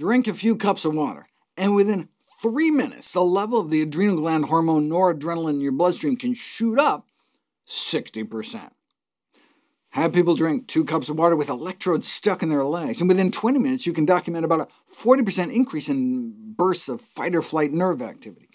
drink a few cups of water, and within three minutes, the level of the adrenal gland hormone noradrenaline in your bloodstream can shoot up 60%. Have people drink two cups of water with electrodes stuck in their legs, and within 20 minutes you can document about a 40% increase in bursts of fight-or-flight nerve activity.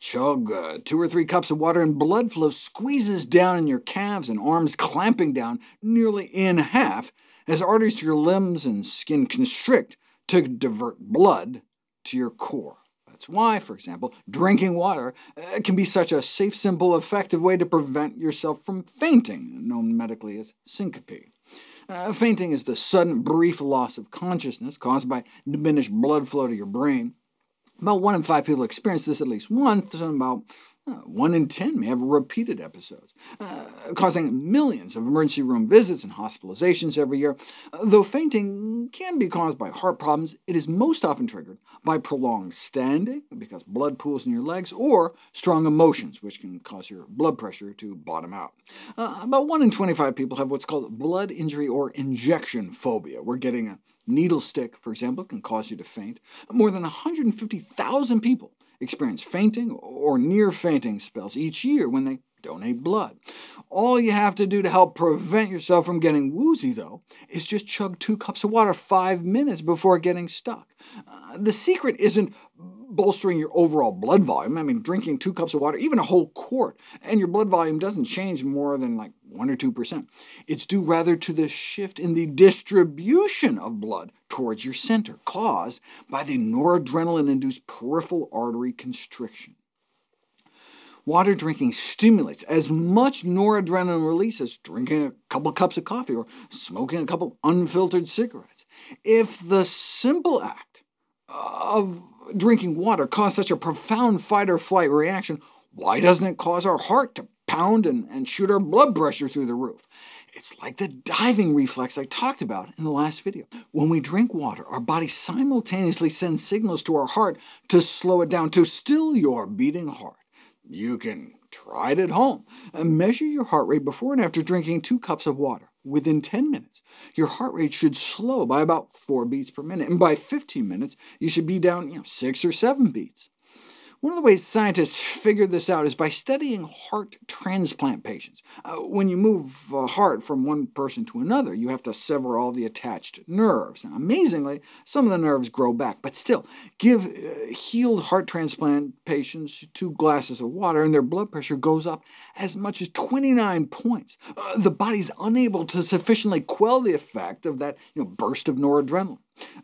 Chug uh, two or three cups of water and blood flow squeezes down in your calves and arms, clamping down nearly in half as arteries to your limbs and skin constrict, to divert blood to your core. That's why, for example, drinking water uh, can be such a safe, simple, effective way to prevent yourself from fainting, known medically as syncope. Uh, fainting is the sudden, brief loss of consciousness caused by diminished blood flow to your brain. About 1 in 5 people experience this at least once, and about one in ten may have repeated episodes, uh, causing millions of emergency room visits and hospitalizations every year. Though fainting can be caused by heart problems, it is most often triggered by prolonged standing, because blood pools in your legs, or strong emotions, which can cause your blood pressure to bottom out. Uh, about 1 in 25 people have what's called blood injury or injection phobia, We're getting a needle stick, for example, can cause you to faint. More than 150,000 people experience fainting or near fainting spells each year when they donate blood. All you have to do to help prevent yourself from getting woozy, though, is just chug two cups of water five minutes before getting stuck. Uh, the secret isn't bolstering your overall blood volume. I mean, drinking two cups of water, even a whole quart, and your blood volume doesn't change more than like 1 or 2%. It's due rather to the shift in the distribution of blood towards your center, caused by the noradrenaline-induced peripheral artery constriction. Water drinking stimulates as much noradrenaline release as drinking a couple cups of coffee or smoking a couple unfiltered cigarettes. If the simple act of drinking water caused such a profound fight-or-flight reaction, why doesn't it cause our heart to pound and, and shoot our blood pressure through the roof. It's like the diving reflex I talked about in the last video. When we drink water, our body simultaneously sends signals to our heart to slow it down to still your beating heart. You can try it at home. Uh, measure your heart rate before and after drinking two cups of water. Within 10 minutes, your heart rate should slow by about 4 beats per minute, and by 15 minutes, you should be down you know, 6 or 7 beats. One of the ways scientists figured this out is by studying heart transplant patients. Uh, when you move a uh, heart from one person to another, you have to sever all the attached nerves. Now, amazingly, some of the nerves grow back, but still, give uh, healed heart transplant patients two glasses of water, and their blood pressure goes up as much as 29 points. Uh, the body's unable to sufficiently quell the effect of that you know, burst of noradrenaline.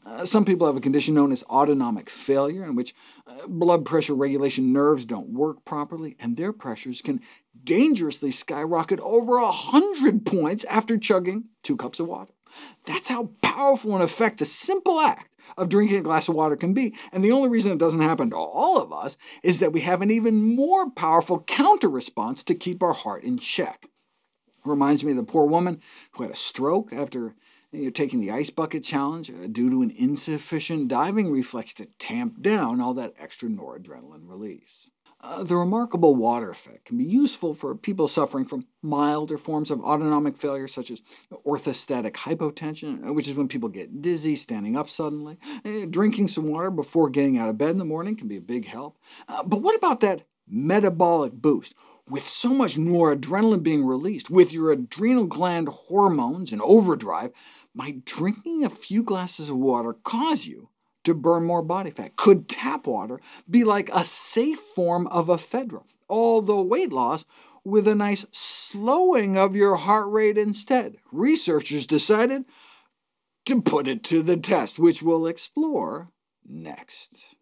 Uh, some people have a condition known as autonomic failure, in which uh, blood pressure regulation nerves don't work properly, and their pressures can dangerously skyrocket over 100 points after chugging two cups of water. That's how powerful an effect the simple act of drinking a glass of water can be, and the only reason it doesn't happen to all of us is that we have an even more powerful counter-response to keep our heart in check. It reminds me of the poor woman who had a stroke after you're taking the ice bucket challenge uh, due to an insufficient diving reflex to tamp down all that extra noradrenaline release. Uh, the remarkable water effect can be useful for people suffering from milder forms of autonomic failure, such as orthostatic hypotension, uh, which is when people get dizzy standing up suddenly. Uh, drinking some water before getting out of bed in the morning can be a big help. Uh, but what about that metabolic boost? with so much noradrenaline being released, with your adrenal gland hormones in overdrive, might drinking a few glasses of water cause you to burn more body fat? Could tap water be like a safe form of ephedra, although weight loss, with a nice slowing of your heart rate instead? Researchers decided to put it to the test, which we'll explore next.